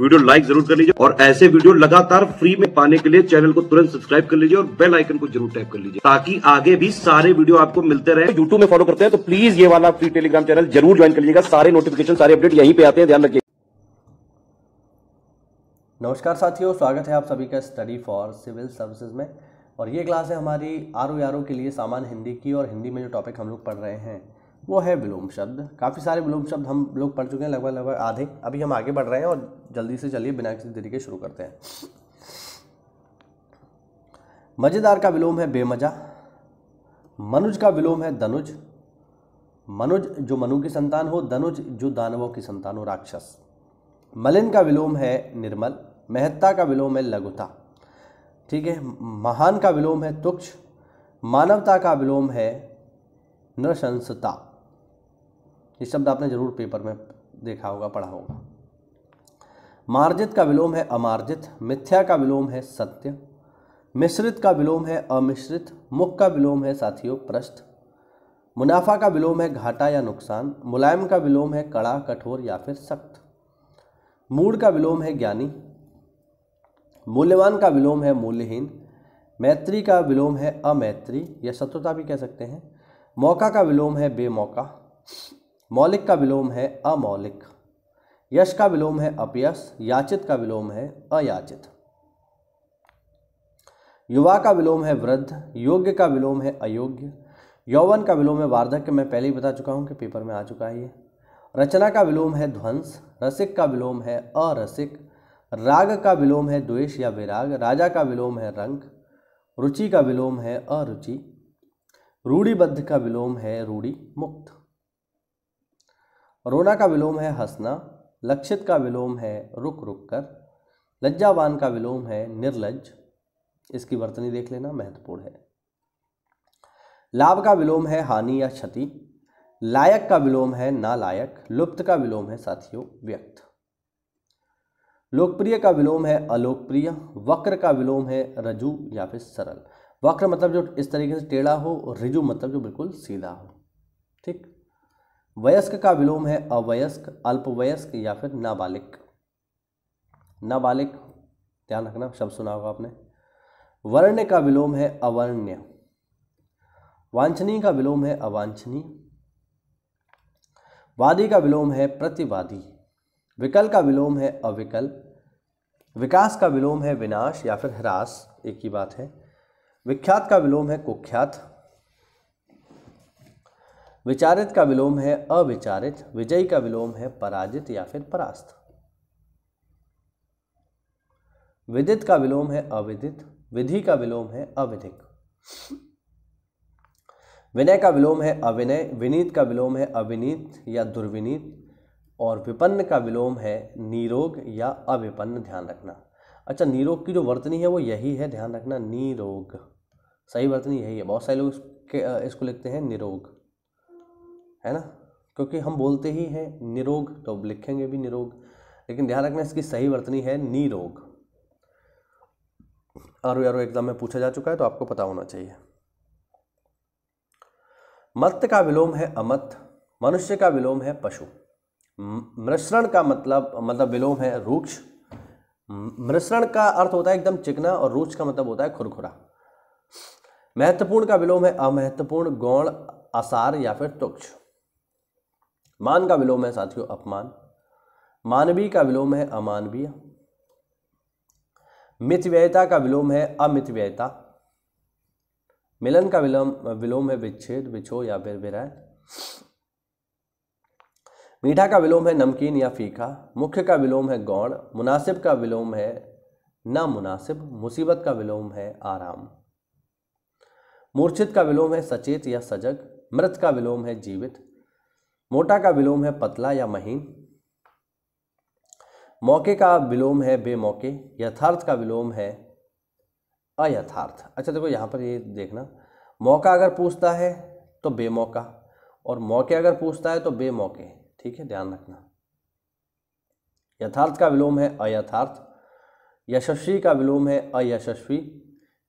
video like जरूर कर लीजिए और ऐसे वीडियो लगातार फ्री में पाने के लिए चैनल को तुरंत सब्सक्राइब कर लीजिए और बेल आइकन को जरूर टैप कर लीजिए ताकि आगे भी सारे वीडियो आपको मिलते रहे यूट्यूब में फॉलो करते हैं तो प्लीज ये वाला फ्री टेलीग्राम चैनल जरूर ज्वाइन कर लीजिएगा सारे नोटिफिकेशन सारे अपडेट यहीं पे आते हैं ध्यान रखिए नमस्कार साथियों स्वागत है आप सभी का स्टडी फॉर सिविल सर्विसेज में और ये क्लास है हमारी आर ओ के लिए सामान्य हिंदी की और हिंदी में जो टॉपिक हम लोग पढ़ रहे हैं वो है विलोम शब्द काफ़ी सारे विलोम शब्द हम लोग पढ़ चुके हैं लगभग लगभग आधे अभी हम आगे बढ़ रहे हैं और जल्दी से चलिए बिना किसी देरी के शुरू करते हैं मज़ेदार का विलोम है बेमजा मनुज का विलोम है दनुज मनुज जो मनु की संतान हो दनुज जो दानवों की संतान हो राक्षस मलिन का विलोम है निर्मल महत्ता का विलोम है लघुता ठीक है महान का विलोम है तुक्ष मानवता का विलोम है नृशंसता ये शब्द आपने जरूर पेपर में देखा होगा पढ़ा होगा मार्जित का विलोम है अमार्जित मिथ्या का विलोम है सत्य मिश्रित का विलोम है अमिश्रित मुख का विलोम है साथियों प्रस्थ मुनाफा का विलोम है घाटा या नुकसान मुलायम का विलोम है कड़ा कठोर या फिर सख्त मूड का विलोम है ज्ञानी मूल्यवान का विलोम है मूल्यहीन मैत्री का विलोम है अमैत्री या शत्रुता भी कह सकते हैं मौका का विलोम है बेमौका मौलिक का विलोम है अमौलिक यश का विलोम है अपयश याचित का विलोम है अयाचित युवा का विलोम है वृद्ध योग्य का विलोम है अयोग्य यौवन का विलोम है वार्धक्य मैं पहले ही बता चुका हूँ कि पेपर में आ चुका है ये रचना का विलोम है ध्वंस रसिक का विलोम है अरसिक राग का विलोम है द्वेष या विराग राजा का विलोम है रंग रुचि का विलोम है अरुचि रूढ़िबद्ध का विलोम है रूढ़ि मुक्त रोना का विलोम है हंसना लक्षित का विलोम है रुक रुक कर लज्जावान का विलोम है निर्लज इसकी वर्तनी देख लेना महत्वपूर्ण है लाभ का विलोम है हानि या क्षति लायक का विलोम है नालायक लुप्त का विलोम है साथियों व्यक्त लोकप्रिय का विलोम है अलोकप्रिय वक्र का विलोम है रजू या फिर सरल वक्र मतलब जो इस तरीके से टेढ़ा हो और रिजु मतलब जो बिल्कुल सीधा हो ठीक वयस्क का विलोम है अवयस्क अल्पवयस्क या फिर नाबालिक नाबालिक ध्यान रखना शब्द सुना होगा आपने वर्ण्य का विलोम है अवर्ण्य वांछनीय का विलोम है अवांछनीय वादी का विलोम है प्रतिवादी विकल का विलोम है अविकल विकास का विलोम है विनाश या फिर ह्रास एक ही बात है विख्यात का विलोम है कुख्यात विचारित का विलोम है अविचारित विजयी का विलोम है पराजित या फिर परास्त विदित का विलोम है अविदित विधि का विलोम है अविधिक विनय का विलोम है अविनय विनीत का विलोम है अविनीत या दुर्विनीत और विपन्न का विलोम है निरोग या अविपन्न ध्यान रखना अच्छा निरोग की जो वर्तनी है वो यही है ध्यान रखना निरोग सही वर्तनी यही है बहुत सारे लोग इसके इसको लिखते हैं निरोग है ना क्योंकि हम बोलते ही हैं निरोग तो अब लिखेंगे भी निरोग लेकिन ध्यान रखना इसकी सही वर्तनी है निरोग आरो आरो एग्जाम में पूछा जा चुका है तो आपको पता होना चाहिए मत का विलोम है अमत मनुष्य का विलोम है पशु मिश्रण का मतलब मतलब विलोम है रूक्ष मिश्रण का अर्थ होता है एकदम चिकना और रूक्ष का मतलब होता है खुरखुरा महत्वपूर्ण का विलोम है अमहत्वपूर्ण गौण आसार या फिर तुक्ष मान का विलोम है साथियों अपमान मानवीय का विलोम है अमानवीय मितव्ययता का विलोम है अमितव्ययता मिलन का विलोम विलोम है विच्छेद विछो या फिर विरह मीठा का विलोम है नमकीन या फीका मुख्य का विलोम है गौण मुनासिब का विलोम है ना मुनासिब मुसीबत का विलोम है आराम मूर्छित का विलोम है सचेत या सजग मृत का विलोम है जीवित मोटा का विलोम है पतला या महीन मौके का विलोम है बेमौके यथार्थ का विलोम है अयथार्थ अच्छा देखो यहाँ पर ये देखना मौका अगर पूछता है तो बेमौका और मौके अगर पूछता है तो बेमौके ठीक है ध्यान रखना यथार्थ का विलोम है अयथार्थ यशस्वी का विलोम है अयशस्वी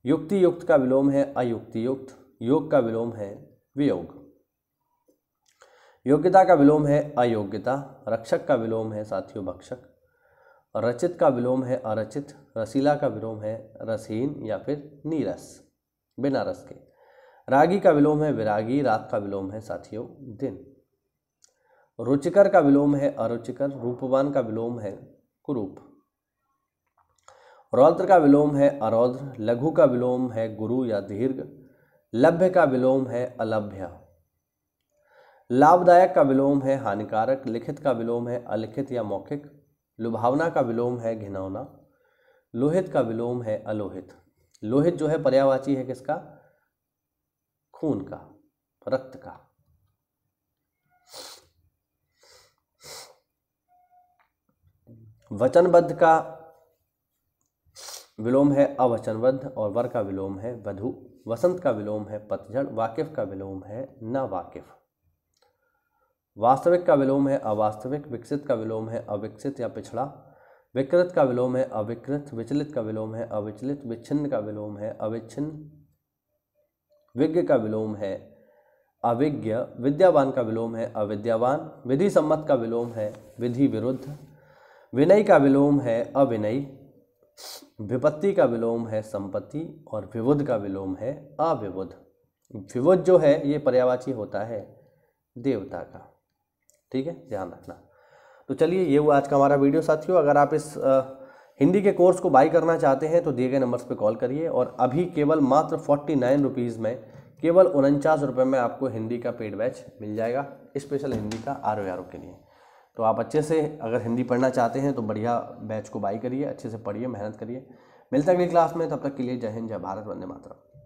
युक्ति युक्त का विलोम है अयुक्ति युक्त योग का विलोम है वियोग योग्यता का विलोम है अयोग्यता रक्षक का विलोम है साथियों भक्षक रचित का विलोम है अरचित रसीला का विलोम है रसहीन या फिर नीरस बिना रस के रागी का विलोम है विरागी रात का विलोम है साथियों दिन रुचिकर का विलोम है अरुचिकर रूपवान का विलोम है कुरूप रौद्र का विलोम है अरौद्र लघु का विलोम है गुरु या दीर्घ लभ्य का विलोम है अलभ्य लाभदायक का विलोम है हानिकारक लिखित का विलोम है अलिखित या मौखिक लुभावना का विलोम है घिनौना लोहित का विलोम है अलोहित लोहित जो है पर्यावाची है किसका खून का रक्त का वचनबद्ध का विलोम है अवचनबद्ध और वर का विलोम है वधु वसंत का विलोम है पतझड़ वाकिफ का विलोम है ना वाकिफ वास्तविक का विलोम है अवास्तविक विकसित का विलोम है अविकसित या पिछड़ा विकृत का विलोम है अविकृत विचलित का विलोम है अविचलित विच्छिन्न का विलोम है अविच्छिन्न विज्ञ का विलोम है अविज्ञ विद्यावान का विलोम है अविद्यावान विधि सम्मत का विलोम है विधि विरुद्ध विनय का विलोम है अविनयी विपत्ति का विलोम है संपत्ति और विबुद्ध का विलोम है अविबुद्ध विबुद्ध जो है ये पर्यावाची होता है देवता का ठीक है ध्यान रखना तो चलिए ये हुआ आज का हमारा वीडियो साथियों अगर आप इस आ, हिंदी के कोर्स को बाई करना चाहते हैं तो दिए गए नंबर्स पे कॉल करिए और अभी केवल मात्र फोर्टी नाइन रुपीज़ में केवल उनचास रुपये में आपको हिंदी का पेड बैच मिल जाएगा स्पेशल हिंदी का आर ओ के लिए तो आप अच्छे से अगर हिंदी पढ़ना चाहते हैं तो बढ़िया बैच को बाई करिए अच्छे से पढ़िए मेहनत करिए मिलता अगली क्लास में तब तक के लिए जय हिंद जय भारत वंदे मातरम